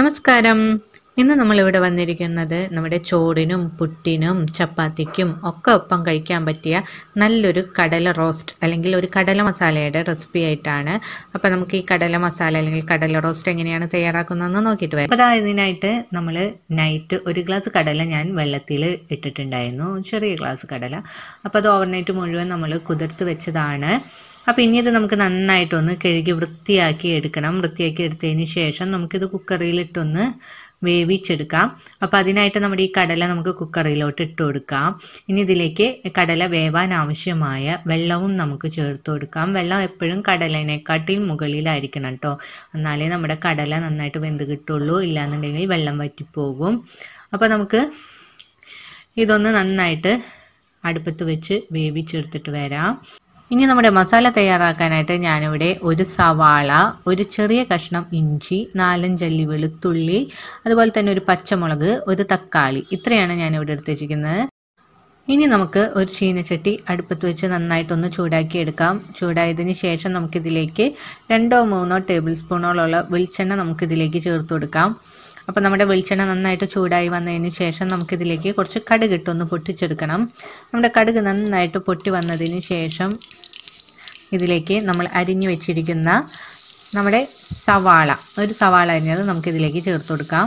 നമസ്കാരം ഇന്ന് നമ്മളിവിടെ വന്നിരിക്കുന്നത് നമ്മുടെ ചോറിനും പുട്ടിനും ചപ്പാത്തിക്കും ഒക്കെ ഒപ്പം കഴിക്കാൻ പറ്റിയ നല്ലൊരു കടല റോസ്റ്റ് അല്ലെങ്കിൽ ഒരു കടല മസാലയുടെ റെസിപ്പി ആയിട്ടാണ് അപ്പോൾ നമുക്ക് ഈ കടല മസാല അല്ലെങ്കിൽ കടല റോസ്റ്റ് എങ്ങനെയാണ് തയ്യാറാക്കുന്നതെന്ന് നോക്കിയിട്ട് വരാം അപ്പോൾ ഇതിനായിട്ട് നമ്മൾ നൈറ്റ് ഒരു ഗ്ലാസ് കടല ഞാൻ വെള്ളത്തിൽ ഇട്ടിട്ടുണ്ടായിരുന്നു ചെറിയ ഗ്ലാസ് കടല അപ്പോൾ അത് ഓവർനൈറ്റ് മുഴുവൻ നമ്മൾ കുതിർത്ത് വെച്ചതാണ് അപ്പോൾ ഇനി ഇത് നമുക്ക് നന്നായിട്ടൊന്ന് കഴുകി വൃത്തിയാക്കി എടുക്കണം വൃത്തിയാക്കി എടുത്തതിന് ശേഷം നമുക്കിത് കുക്കറിയിലിട്ടൊന്ന് വേവിച്ചെടുക്കാം അപ്പം അതിനായിട്ട് നമ്മുടെ ഈ കടല നമുക്ക് കുക്കറിലോട്ട് ഇട്ട് കൊടുക്കാം ഇനി ഇതിലേക്ക് കടല വേവാൻ ആവശ്യമായ വെള്ളവും നമുക്ക് ചേർത്ത് കൊടുക്കാം വെള്ളം എപ്പോഴും കടലനെക്കാട്ടിൽ മുകളിലായിരിക്കണം കേട്ടോ എന്നാലേ നമ്മുടെ കടല നന്നായിട്ട് വെന്ത് കിട്ടുള്ളൂ ഇല്ലാന്നുണ്ടെങ്കിൽ വെള്ളം വറ്റിപ്പോകും അപ്പം നമുക്ക് ഇതൊന്ന് നന്നായിട്ട് അടുപ്പത്ത് വെച്ച് വേവിച്ചെടുത്തിട്ട് വരാം ഇനി നമ്മുടെ മസാല തയ്യാറാക്കാനായിട്ട് ഞാനിവിടെ ഒരു സവാള ഒരു ചെറിയ കഷ്ണം ഇഞ്ചി നാലഞ്ചല്ലി വെളുത്തുള്ളി അതുപോലെ തന്നെ ഒരു പച്ചമുളക് ഒരു തക്കാളി ഇത്രയാണ് ഞാനിവിടെ എടുത്ത് വെച്ചിരിക്കുന്നത് ഇനി നമുക്ക് ഒരു ചീനച്ചട്ടി അടുപ്പത്ത് വെച്ച് നന്നായിട്ടൊന്ന് ചൂടാക്കി എടുക്കാം ചൂടായതിന് ശേഷം നമുക്കിതിലേക്ക് രണ്ടോ മൂന്നോ ടേബിൾ സ്പൂണോളമുള്ള വെളിച്ചെണ്ണ നമുക്കിതിലേക്ക് ചേർത്ത് കൊടുക്കാം അപ്പോൾ നമ്മുടെ വെളിച്ചെണ്ണ നന്നായിട്ട് ചൂടായി വന്നതിന് ശേഷം നമുക്കിതിലേക്ക് കുറച്ച് കടുക് പൊട്ടിച്ചെടുക്കണം നമ്മുടെ കടുക് നന്നായിട്ട് പൊട്ടി വന്നതിന് ശേഷം ഇതിലേക്ക് നമ്മൾ അരിഞ്ഞു വെച്ചിരിക്കുന്ന നമ്മുടെ സവാള ഒരു സവാള അരിഞ്ഞത് നമുക്കിതിലേക്ക് ചേർത്ത് കൊടുക്കാം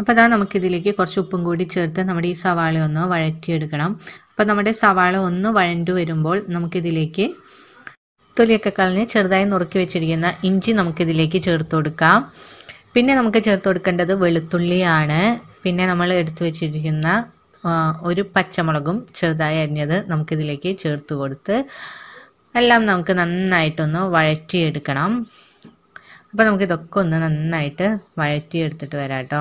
അപ്പോൾ അതാ നമുക്കിതിലേക്ക് കുറച്ച് ഉപ്പും കൂടി ചേർത്ത് നമ്മുടെ ഈ സവാള ഒന്ന് വഴറ്റിയെടുക്കണം അപ്പോൾ നമ്മുടെ സവാള ഒന്ന് വഴണ്ടു വരുമ്പോൾ നമുക്കിതിലേക്ക് തൊലിയൊക്കെ കളഞ്ഞ് ചെറുതായി നുറുക്കി വെച്ചിരിക്കുന്ന ഇഞ്ചി നമുക്കിതിലേക്ക് ചേർത്ത് കൊടുക്കാം പിന്നെ നമുക്ക് ചേർത്ത് കൊടുക്കേണ്ടത് വെളുത്തുള്ളിയാണ് പിന്നെ നമ്മൾ എടുത്തു വെച്ചിരിക്കുന്ന ഒരു പച്ചമുളകും ചെറുതായി അരിഞ്ഞത് നമുക്കിതിലേക്ക് ചേർത്ത് കൊടുത്ത് എല്ലാം നമുക്ക് നന്നായിട്ടൊന്ന് വഴറ്റിയെടുക്കണം അപ്പോൾ നമുക്കിതൊക്കെ ഒന്ന് നന്നായിട്ട് വഴറ്റിയെടുത്തിട്ട് വരാം കേട്ടോ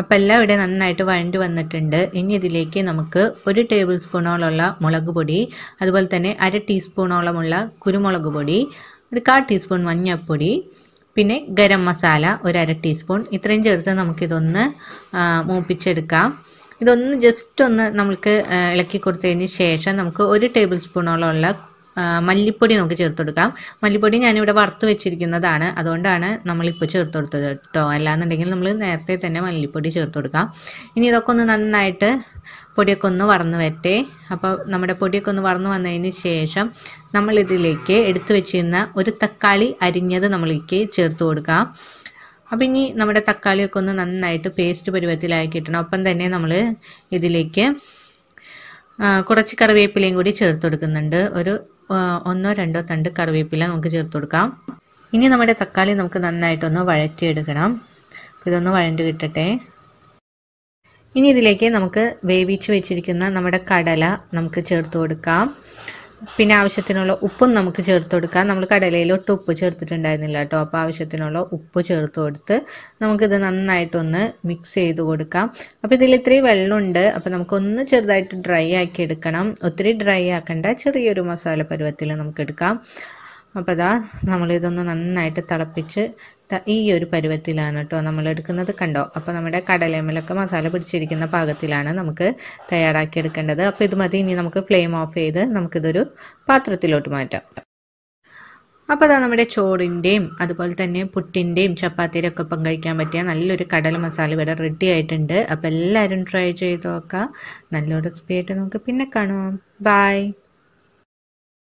അപ്പോൾ എല്ലാം ഇവിടെ നന്നായിട്ട് വഴണ്ടി വന്നിട്ടുണ്ട് ഇനി ഇതിലേക്ക് നമുക്ക് ഒരു ടേബിൾ സ്പൂണോളമുള്ള മുളക് പൊടി അതുപോലെ തന്നെ അര ടീസ്പൂണോളമുള്ള കുരുമുളക് പൊടി ഒരു കാ ടീസ്പൂൺ മഞ്ഞൾപ്പൊടി പിന്നെ ഗരം മസാല ഒരു അര ടീസ്പൂൺ ഇത്രയും ചേർത്ത് നമുക്കിതൊന്ന് മൂപ്പിച്ചെടുക്കാം ഇതൊന്ന് ജസ്റ്റ് ഒന്ന് നമുക്ക് ഇളക്കി കൊടുത്തതിന് ശേഷം നമുക്ക് ഒരു ടേബിൾ സ്പൂണോളമുള്ള മല്ലിപ്പൊടി നമുക്ക് ചേർത്ത് കൊടുക്കാം മല്ലിപ്പൊടി ഞാനിവിടെ വറുത്ത് വെച്ചിരിക്കുന്നതാണ് അതുകൊണ്ടാണ് നമ്മളിപ്പോൾ ചേർത്ത് കൊടുത്തത് കേട്ടോ അല്ലാന്നുണ്ടെങ്കിൽ നമ്മൾ നേരത്തെ തന്നെ മല്ലിപ്പൊടി ചേർത്ത് കൊടുക്കാം ഇനി ഇതൊക്കെ ഒന്ന് നന്നായിട്ട് പൊടിയൊക്കെ ഒന്ന് വറന്ന് വരട്ടെ അപ്പോൾ നമ്മുടെ പൊടിയൊക്കെ ഒന്ന് വറന്ന് വന്നതിന് ശേഷം നമ്മളിതിലേക്ക് എടുത്തു വെച്ചിരുന്ന ഒരു തക്കാളി അരിഞ്ഞത് നമ്മളിലേക്ക് ചേർത്ത് കൊടുക്കാം അപ്പം ഇനി നമ്മുടെ തക്കാളിയൊക്കെ ഒന്ന് നന്നായിട്ട് പേസ്റ്റ് പരുവത്തിലായി കിട്ടണം ഒപ്പം തന്നെ നമ്മൾ ഇതിലേക്ക് കുറച്ച് കറിവേപ്പിലയും കൂടി ചേർത്ത് കൊടുക്കുന്നുണ്ട് ഒരു ഒന്നോ രണ്ടോ തണ്ട് കറിവേപ്പില നമുക്ക് ചേർത്ത് കൊടുക്കാം ഇനി നമ്മുടെ തക്കാളി നമുക്ക് നന്നായിട്ടൊന്ന് വഴറ്റിയെടുക്കണം അപ്പോൾ ഇതൊന്ന് വഴണ്ട് കിട്ടട്ടെ ഇനി ഇതിലേക്ക് നമുക്ക് വേവിച്ച് വെച്ചിരിക്കുന്ന നമ്മുടെ കടല നമുക്ക് ചേർത്ത് കൊടുക്കാം പിന്നെ ആവശ്യത്തിനുള്ള ഉപ്പും നമുക്ക് ചേർത്ത് കൊടുക്കാം നമ്മൾ കടലയിലോട്ട് ഉപ്പ് ചേർത്തിട്ടുണ്ടായിരുന്നില്ല കേട്ടോ അപ്പോൾ ആവശ്യത്തിനുള്ള ഉപ്പ് ചേർത്ത് കൊടുത്ത് നമുക്കിത് നന്നായിട്ടൊന്ന് മിക്സ് ചെയ്ത് കൊടുക്കാം അപ്പോൾ ഇതിൽ ഇത്രയും വെള്ളമുണ്ട് അപ്പോൾ നമുക്കൊന്ന് ചെറുതായിട്ട് ഡ്രൈ ആക്കി എടുക്കണം ഒത്തിരി ഡ്രൈ ആക്കേണ്ട ചെറിയൊരു മസാല പരുവത്തിൽ നമുക്ക് എടുക്കാം അപ്പോൾ അതാ നമ്മളിതൊന്ന് നന്നായിട്ട് തിളപ്പിച്ച് ഈ ഒരു പരുവത്തിലാണ് കേട്ടോ നമ്മൾ എടുക്കുന്നത് കണ്ടോ അപ്പോൾ നമ്മുടെ കടലേമലൊക്കെ മസാല പിടിച്ചിരിക്കുന്ന പാകത്തിലാണ് നമുക്ക് തയ്യാറാക്കി എടുക്കേണ്ടത് അപ്പോൾ ഇത് മതി ഇനി നമുക്ക് ഫ്ലെയിം ഓഫ് ചെയ്ത് നമുക്കിതൊരു പാത്രത്തിലോട്ട് മാറ്റാം അപ്പോൾ അതാ നമ്മുടെ ചോറിൻ്റെയും അതുപോലെ തന്നെ പുട്ടിൻ്റെയും ചപ്പാത്തിയുടെ ഒക്കെ ഒപ്പം കഴിക്കാൻ പറ്റിയ നല്ലൊരു കടല മസാല ഇവിടെ റെഡി ആയിട്ടുണ്ട് അപ്പോൾ എല്ലാവരും ട്രൈ ചെയ്ത് നോക്കാം നല്ലൊരു റെസിപ്പി ആയിട്ട് നമുക്ക് പിന്നെ കാണാം ബായ്